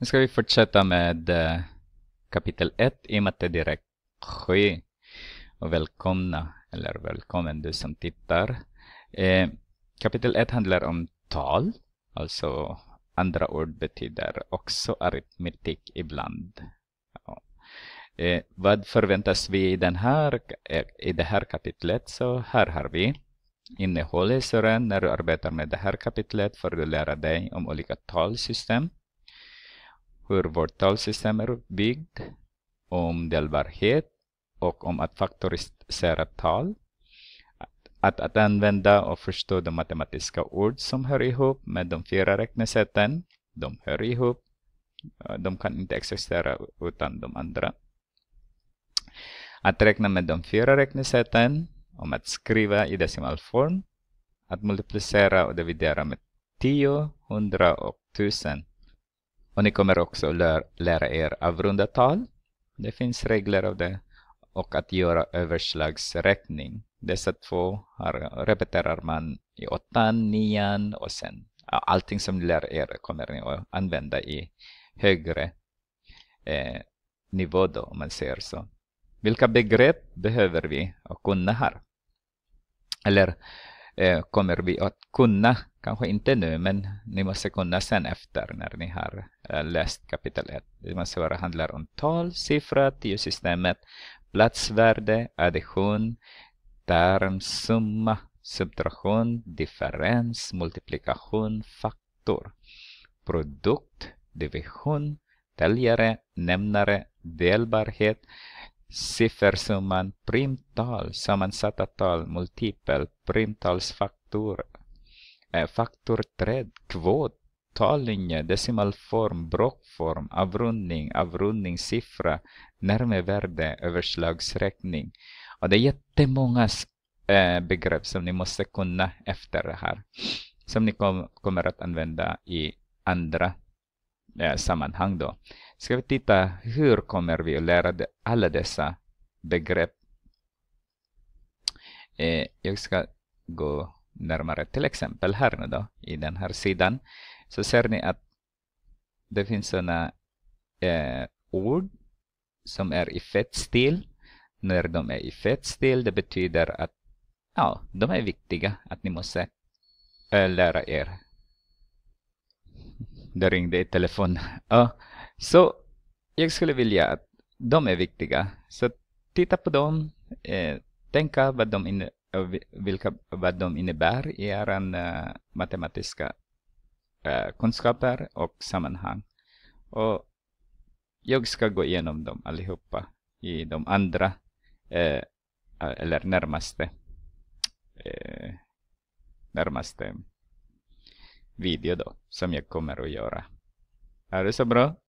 Nu ska vi fortsätta med eh, kapitel 1 i matte direkt 7. Och välkomna, eller välkommen du som tittar. Eh, kapitel 1 handlar om tal, alltså andra ord betyder också aritmetik ibland. Ja. Eh, vad förväntas vi i, den här, eh, i det här kapitlet? Så här har vi innehåll i När du arbetar med det här kapitlet får du lära dig om olika talsystem hur vårt talsystem är uppbyggt, om delbarhet och om att faktorisera tal. Att, att använda och förstå de matematiska ord som hör ihop med de fyra räknesätten. De hör ihop. De kan inte existera utan de andra. Att räkna med de fyra räknesätten, om att skriva i decimalform, att multiplicera och dividera med 10, 100 och 1000. Och ni kommer också lär, lära er avrunda tal. Det finns regler av det. Och att göra överslagsräkning. Dessa två har, repeterar man i åttan, nian och sen allting som ni lär er kommer ni att använda i högre eh, nivå då, om man säger så. Vilka begrepp behöver vi att kunna här? Eller eh, kommer vi att kunna, kanske inte nu, men ni måste kunna sen efter när ni har Eh, läst kapitel 1. Det man svara handlar om tal, siffra, tiosystemet, platsvärde, addition, term, summa, subtraktion, differens, multiplikation, faktor, produkt, division, täljare, nämnare, delbarhet, siffersumman, primtal, sammansatta tal, multipel, primtalsfaktor, eh, faktorträd, kvot, tallinje, decimalform, brockform, avrundning, avrundningssiffra, närmevärde, överslagsräkning. Och det är jättemånga eh, begrepp som ni måste kunna efter det här. Som ni kom, kommer att använda i andra eh, sammanhang då. Ska vi titta hur kommer vi att lära de, alla dessa begrepp. Eh, jag ska gå närmare till exempel här nu då i den här sidan. Så ser ni att det finns sådana eh, ord som är i fett stil. När de är i fett stil, det betyder att ja, de är viktiga, att ni måste äh, lära er. Det ringde i telefon. Ja, så jag skulle vilja att de är viktiga. Så titta på dem, eh, tänka vad de inne, eh, vilka, vad de innebär i er uh, matematiska Eh, kunskaper och sammanhang. Och jag ska gå igenom dem allihopa i de andra eh, eller närmaste eh, närmaste video då som jag kommer att göra. Är det så bra?